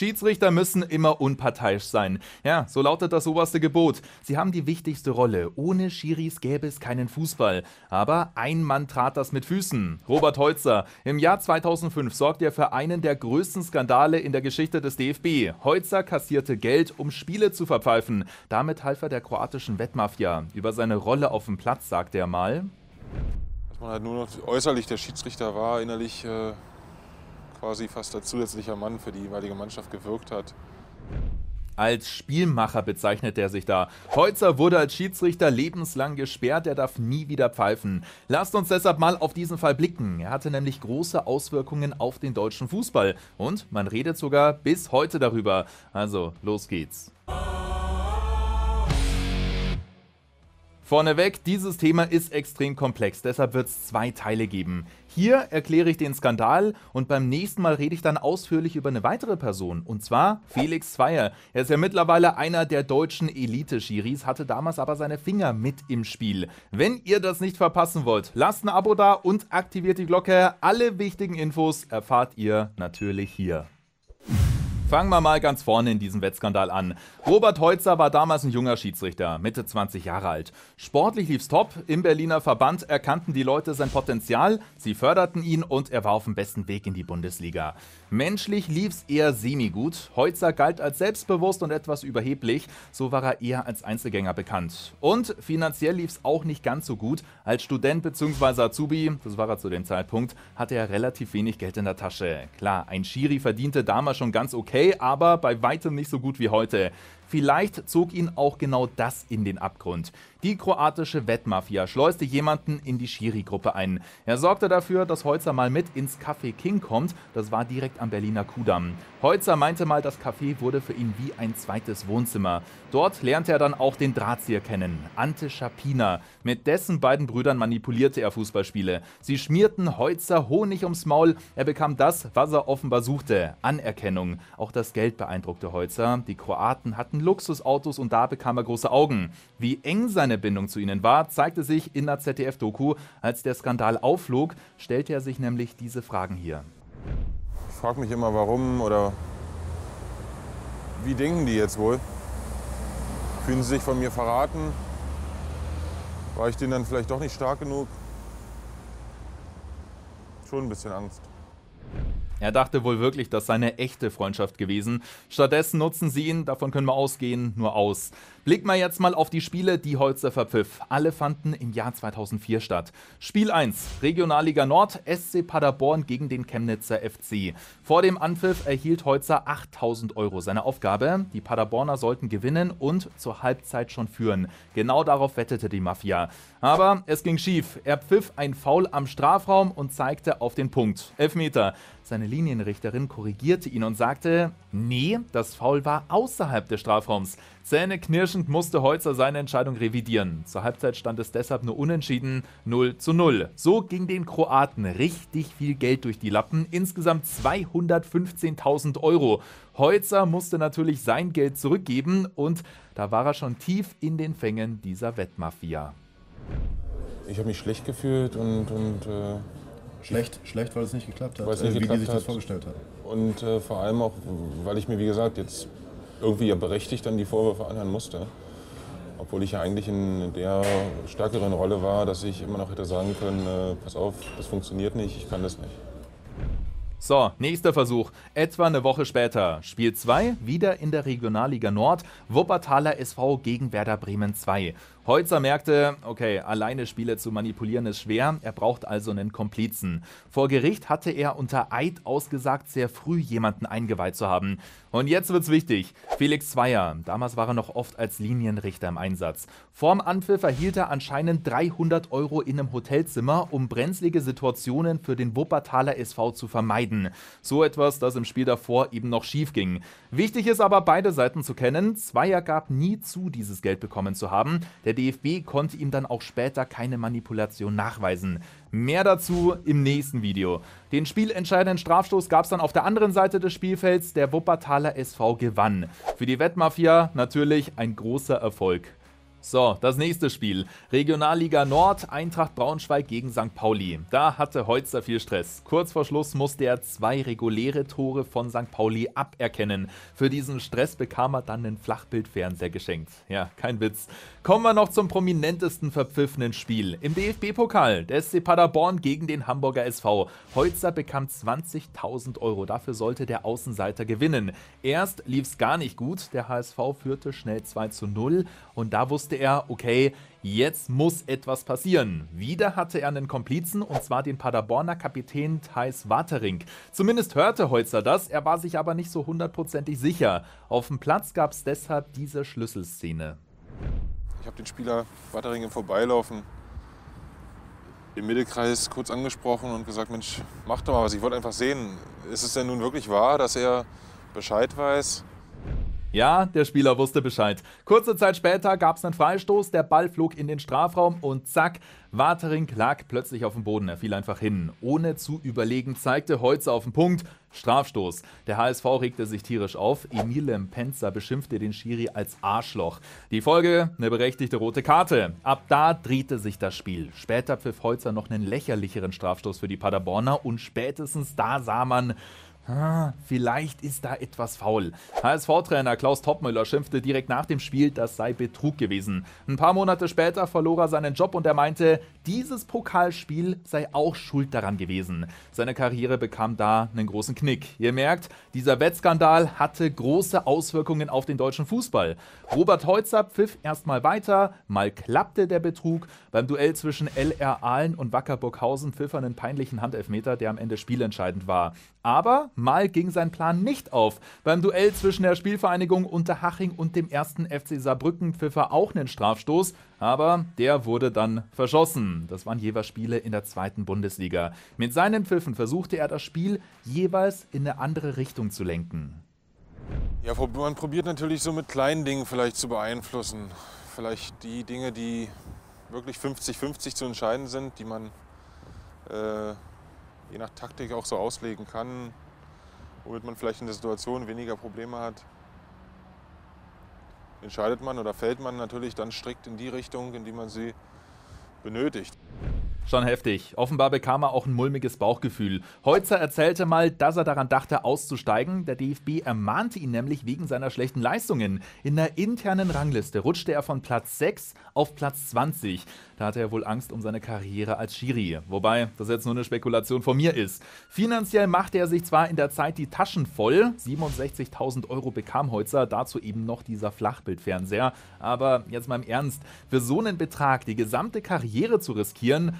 Schiedsrichter müssen immer unparteiisch sein. Ja, so lautet das oberste Gebot. Sie haben die wichtigste Rolle. Ohne Schiris gäbe es keinen Fußball. Aber ein Mann trat das mit Füßen. Robert Holzer. Im Jahr 2005 sorgte er für einen der größten Skandale in der Geschichte des DFB. Holzer kassierte Geld, um Spiele zu verpfeifen. Damit half er der kroatischen Wettmafia. Über seine Rolle auf dem Platz sagte er mal. Dass man halt nur noch äußerlich der Schiedsrichter war, innerlich. Äh quasi fast als zusätzlicher Mann für die jeweilige Mannschaft gewirkt hat. Als Spielmacher bezeichnet er sich da. Heutzer wurde als Schiedsrichter lebenslang gesperrt, er darf nie wieder pfeifen. Lasst uns deshalb mal auf diesen Fall blicken. Er hatte nämlich große Auswirkungen auf den deutschen Fußball. Und man redet sogar bis heute darüber. Also, los geht's. Vorneweg, dieses Thema ist extrem komplex, deshalb wird es zwei Teile geben. Hier erkläre ich den Skandal und beim nächsten Mal rede ich dann ausführlich über eine weitere Person, und zwar Felix Zweier. Er ist ja mittlerweile einer der deutschen Elite-Schiris, hatte damals aber seine Finger mit im Spiel. Wenn ihr das nicht verpassen wollt, lasst ein Abo da und aktiviert die Glocke. Alle wichtigen Infos erfahrt ihr natürlich hier. Fangen wir mal ganz vorne in diesem Wettskandal an. Robert Heutzer war damals ein junger Schiedsrichter, Mitte 20 Jahre alt. Sportlich lief's top, im Berliner Verband erkannten die Leute sein Potenzial, sie förderten ihn und er war auf dem besten Weg in die Bundesliga. Menschlich lief's eher semi-gut. Heutzer galt als selbstbewusst und etwas überheblich, so war er eher als Einzelgänger bekannt. Und finanziell lief's auch nicht ganz so gut. Als Student bzw. Azubi, das war er zu dem Zeitpunkt, hatte er relativ wenig Geld in der Tasche. Klar, ein Schiri verdiente damals schon ganz okay okay, aber bei weitem nicht so gut wie heute. Vielleicht zog ihn auch genau das in den Abgrund. Die kroatische Wettmafia schleuste jemanden in die Schiri-Gruppe ein. Er sorgte dafür, dass Holzer mal mit ins Café King kommt. Das war direkt am Berliner Kudamm. Holzer meinte mal, das Café wurde für ihn wie ein zweites Wohnzimmer. Dort lernte er dann auch den Drahtzieher kennen, Ante Schapina. Mit dessen beiden Brüdern manipulierte er Fußballspiele. Sie schmierten Holzer Honig ums Maul. Er bekam das, was er offenbar suchte: Anerkennung. Auch das Geld beeindruckte Holzer. Die Kroaten hatten alten Luxusautos und da bekam er große Augen. Wie eng seine Bindung zu ihnen war, zeigte sich in der ZDF-Doku. Als der Skandal aufflog, stellte er sich nämlich diese Fragen hier. Ich frage mich immer, warum oder wie denken die jetzt wohl? Fühlen sie sich von mir verraten? War ich denen dann vielleicht doch nicht stark genug? Schon ein bisschen Angst. Er dachte wohl wirklich, dass seine echte Freundschaft gewesen. Stattdessen nutzen sie ihn, davon können wir ausgehen, nur aus. Blick mal jetzt mal auf die Spiele, die Holzer verpfiff. Alle fanden im Jahr 2004 statt. Spiel 1, Regionalliga Nord, SC Paderborn gegen den Chemnitzer FC. Vor dem Anpfiff erhielt Holzer 8000 Euro. Seine Aufgabe, die Paderborner sollten gewinnen und zur Halbzeit schon führen. Genau darauf wettete die Mafia. Aber es ging schief. Er pfiff ein Foul am Strafraum und zeigte auf den Punkt. Elfmeter. Seine Linienrichterin korrigierte ihn und sagte, nee, das Foul war außerhalb des Strafraums. Zähneknirschend musste Holzer seine Entscheidung revidieren. Zur Halbzeit stand es deshalb nur unentschieden 0 zu 0. So ging den Kroaten richtig viel Geld durch die Lappen, insgesamt 215.000 Euro. Holzer musste natürlich sein Geld zurückgeben und da war er schon tief in den Fängen dieser Wettmafia. Ich habe mich schlecht gefühlt und, und äh Schlecht, schlecht, weil es nicht geklappt hat, nicht geklappt äh, wie die sich hat. das vorgestellt haben. Und äh, vor allem auch, weil ich mir, wie gesagt, jetzt irgendwie ja berechtigt dann die Vorwürfe anhören musste. Obwohl ich ja eigentlich in der stärkeren Rolle war, dass ich immer noch hätte sagen können, äh, pass auf, das funktioniert nicht, ich kann das nicht. So, nächster Versuch. Etwa eine Woche später. Spiel 2 wieder in der Regionalliga Nord. Wuppertaler SV gegen Werder Bremen 2. Holzer merkte, okay, alleine Spiele zu manipulieren ist schwer, er braucht also einen Komplizen. Vor Gericht hatte er unter Eid ausgesagt, sehr früh jemanden eingeweiht zu haben. Und jetzt wird's wichtig. Felix Zweier, damals war er noch oft als Linienrichter im Einsatz. Vorm Anpfiff erhielt er anscheinend 300 Euro in einem Hotelzimmer, um brenzlige Situationen für den Wuppertaler SV zu vermeiden. So etwas, das im Spiel davor eben noch schief ging. Wichtig ist aber, beide Seiten zu kennen. Zweier gab nie zu, dieses Geld bekommen zu haben. Der DFB konnte ihm dann auch später keine Manipulation nachweisen. Mehr dazu im nächsten Video. Den spielentscheidenden Strafstoß gab es dann auf der anderen Seite des Spielfelds, der Wuppertaler SV gewann. Für die Wettmafia natürlich ein großer Erfolg. So, das nächste Spiel. Regionalliga Nord, Eintracht Braunschweig gegen St. Pauli. Da hatte Holzer viel Stress. Kurz vor Schluss musste er zwei reguläre Tore von St. Pauli aberkennen. Für diesen Stress bekam er dann einen Flachbildfernseher geschenkt. Ja, kein Witz. Kommen wir noch zum prominentesten verpfiffenen Spiel. Im DFB-Pokal, der SC Paderborn gegen den Hamburger SV. Holzer bekam 20.000 Euro. Dafür sollte der Außenseiter gewinnen. Erst lief es gar nicht gut. Der HSV führte schnell 2 zu 0 und da wusste wusste er, okay, jetzt muss etwas passieren. Wieder hatte er einen Komplizen, und zwar den Paderborner Kapitän Thais Watering. Zumindest hörte Holzer das, er war sich aber nicht so hundertprozentig sicher. Auf dem Platz gab es deshalb diese Schlüsselszene. Ich habe den Spieler Watering im Vorbeilaufen im Mittelkreis kurz angesprochen und gesagt, Mensch, mach doch mal was, ich wollte einfach sehen, ist es denn nun wirklich wahr, dass er Bescheid weiß, ja, der Spieler wusste Bescheid. Kurze Zeit später gab es einen Freistoß, der Ball flog in den Strafraum und zack, Watering lag plötzlich auf dem Boden. Er fiel einfach hin. Ohne zu überlegen zeigte Holzer auf den Punkt. Strafstoß. Der HSV regte sich tierisch auf. Emile Penzer beschimpfte den Schiri als Arschloch. Die Folge? Eine berechtigte rote Karte. Ab da drehte sich das Spiel. Später pfiff Holzer noch einen lächerlicheren Strafstoß für die Paderborner und spätestens da sah man, Ah, vielleicht ist da etwas faul. HSV-Trainer Klaus Toppmüller schimpfte direkt nach dem Spiel, das sei Betrug gewesen. Ein paar Monate später verlor er seinen Job und er meinte, dieses Pokalspiel sei auch schuld daran gewesen. Seine Karriere bekam da einen großen Knick. Ihr merkt, dieser Wettskandal hatte große Auswirkungen auf den deutschen Fußball. Robert Heutzer pfiff erstmal weiter, mal klappte der Betrug. Beim Duell zwischen LR Aalen und Wacker Burghausen pfiff er einen peinlichen Handelfmeter, der am Ende spielentscheidend war. Aber mal ging sein Plan nicht auf. Beim Duell zwischen der Spielvereinigung Unterhaching und dem ersten FC Saarbrücken pfiff er auch einen Strafstoß, aber der wurde dann verschossen. Das waren jeweils Spiele in der zweiten Bundesliga. Mit seinen Pfiffen versuchte er das Spiel jeweils in eine andere Richtung zu lenken. Ja, man probiert natürlich so mit kleinen Dingen vielleicht zu beeinflussen. Vielleicht die Dinge, die wirklich 50-50 zu entscheiden sind, die man äh, je nach Taktik auch so auslegen kann, womit man vielleicht in der Situation weniger Probleme hat, entscheidet man oder fällt man natürlich dann strikt in die Richtung, in die man sie benötigt. Schon heftig. Offenbar bekam er auch ein mulmiges Bauchgefühl. Heutzer erzählte mal, dass er daran dachte, auszusteigen. Der DFB ermahnte ihn nämlich wegen seiner schlechten Leistungen. In der internen Rangliste rutschte er von Platz 6 auf Platz 20. Da hatte er wohl Angst um seine Karriere als Schiri. Wobei das jetzt nur eine Spekulation von mir ist. Finanziell machte er sich zwar in der Zeit die Taschen voll. 67.000 Euro bekam Heutzer, dazu eben noch dieser Flachbildfernseher. Aber jetzt mal im Ernst, für so einen Betrag die gesamte Karriere zu riskieren,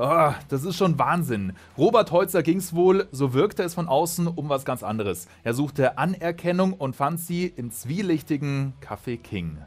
Oh, das ist schon Wahnsinn. Robert Holzer ging es wohl, so wirkte es von außen, um was ganz anderes. Er suchte Anerkennung und fand sie im zwielichtigen Café King.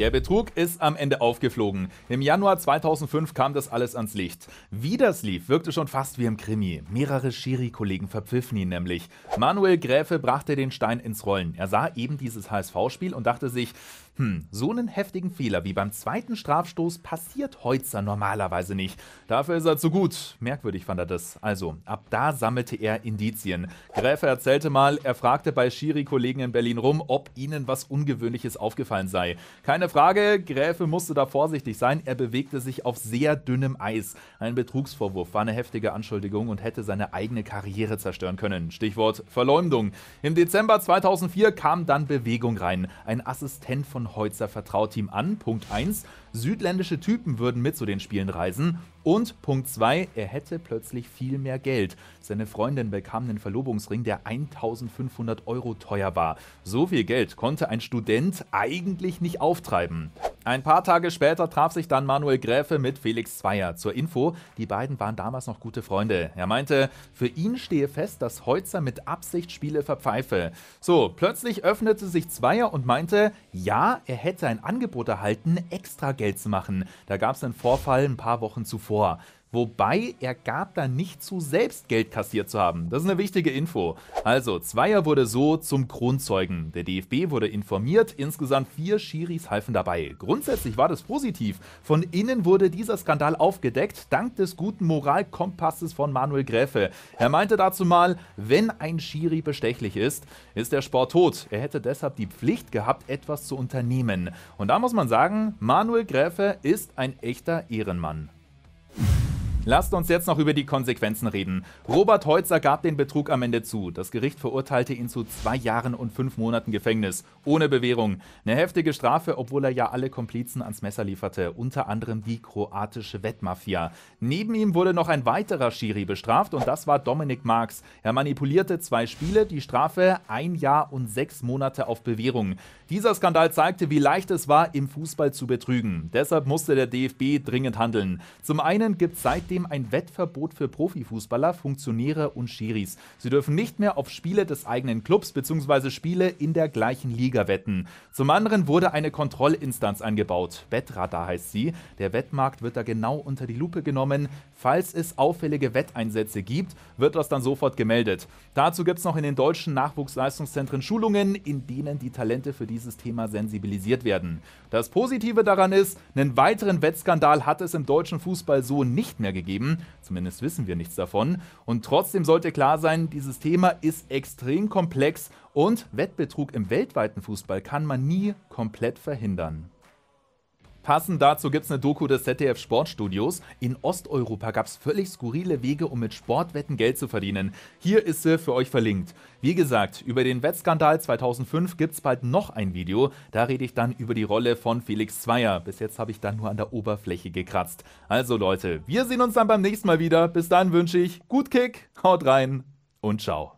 Der Betrug ist am Ende aufgeflogen. Im Januar 2005 kam das alles ans Licht. Wie das lief, wirkte schon fast wie im Krimi. Mehrere Schiri-Kollegen verpfiffen ihn nämlich. Manuel Gräfe brachte den Stein ins Rollen. Er sah eben dieses HSV-Spiel und dachte sich, hm, so einen heftigen Fehler wie beim zweiten Strafstoß passiert Heutzer normalerweise nicht. Dafür ist er zu gut. Merkwürdig fand er das. Also, ab da sammelte er Indizien. Gräfe erzählte mal, er fragte bei Schiri-Kollegen in Berlin rum, ob ihnen was Ungewöhnliches aufgefallen sei. Keine Frage, Gräfe musste da vorsichtig sein. Er bewegte sich auf sehr dünnem Eis. Ein Betrugsvorwurf war eine heftige Anschuldigung und hätte seine eigene Karriere zerstören können. Stichwort Verleumdung. Im Dezember 2004 kam dann Bewegung rein. Ein Assistent von Herrenholzer Vertrauteam an. Punkt 1, südländische Typen würden mit zu den Spielen reisen. Und Punkt 2, er hätte plötzlich viel mehr Geld. Seine Freundin bekam einen Verlobungsring, der 1500 Euro teuer war. So viel Geld konnte ein Student eigentlich nicht auftreiben. Ein paar Tage später traf sich dann Manuel Gräfe mit Felix Zweier. Zur Info, die beiden waren damals noch gute Freunde. Er meinte, für ihn stehe fest, dass Heutzer mit Absicht Spiele verpfeife. So, plötzlich öffnete sich Zweier und meinte, ja, er hätte ein Angebot erhalten, extra Geld zu machen. Da gab es einen Vorfall ein paar Wochen zuvor. Wobei er gab da nicht zu, selbst Geld kassiert zu haben. Das ist eine wichtige Info. Also, Zweier wurde so zum Kronzeugen. Der DFB wurde informiert, insgesamt vier Schiris halfen dabei. Grundsätzlich war das positiv. Von innen wurde dieser Skandal aufgedeckt, dank des guten Moralkompasses von Manuel Gräfe. Er meinte dazu mal, wenn ein Schiri bestechlich ist, ist der Sport tot. Er hätte deshalb die Pflicht gehabt, etwas zu unternehmen. Und da muss man sagen, Manuel Gräfe ist ein echter Ehrenmann. Lasst uns jetzt noch über die Konsequenzen reden. Robert Heutzer gab den Betrug am Ende zu. Das Gericht verurteilte ihn zu zwei Jahren und fünf Monaten Gefängnis, ohne Bewährung. Eine heftige Strafe, obwohl er ja alle Komplizen ans Messer lieferte, unter anderem die kroatische Wettmafia. Neben ihm wurde noch ein weiterer Schiri bestraft und das war Dominik Marx. Er manipulierte zwei Spiele, die Strafe ein Jahr und sechs Monate auf Bewährung. Dieser Skandal zeigte, wie leicht es war, im Fußball zu betrügen. Deshalb musste der DFB dringend handeln. Zum einen gibt seitdem außerdem ein Wettverbot für Profifußballer, Funktionäre und Schiris. Sie dürfen nicht mehr auf Spiele des eigenen Clubs bzw. Spiele in der gleichen Liga wetten. Zum anderen wurde eine Kontrollinstanz eingebaut. Wettradar heißt sie. Der Wettmarkt wird da genau unter die Lupe genommen. Falls es auffällige Wetteinsätze gibt, wird das dann sofort gemeldet. Dazu gibt es noch in den deutschen Nachwuchsleistungszentren Schulungen, in denen die Talente für dieses Thema sensibilisiert werden. Das Positive daran ist, einen weiteren Wettskandal hat es im deutschen Fußball so nicht mehr gegeben gegeben. Zumindest wissen wir nichts davon. Und trotzdem sollte klar sein, dieses Thema ist extrem komplex und Wettbetrug im weltweiten Fußball kann man nie komplett verhindern. Passend dazu gibt es eine Doku des ZDF Sportstudios. In Osteuropa gab es völlig skurrile Wege, um mit Sportwetten Geld zu verdienen. Hier ist sie für euch verlinkt. Wie gesagt, über den Wettskandal 2005 gibt es bald noch ein Video. Da rede ich dann über die Rolle von Felix Zweier. Bis jetzt habe ich dann nur an der Oberfläche gekratzt. Also Leute, wir sehen uns dann beim nächsten Mal wieder. Bis dann wünsche ich gut Kick, haut rein und ciao.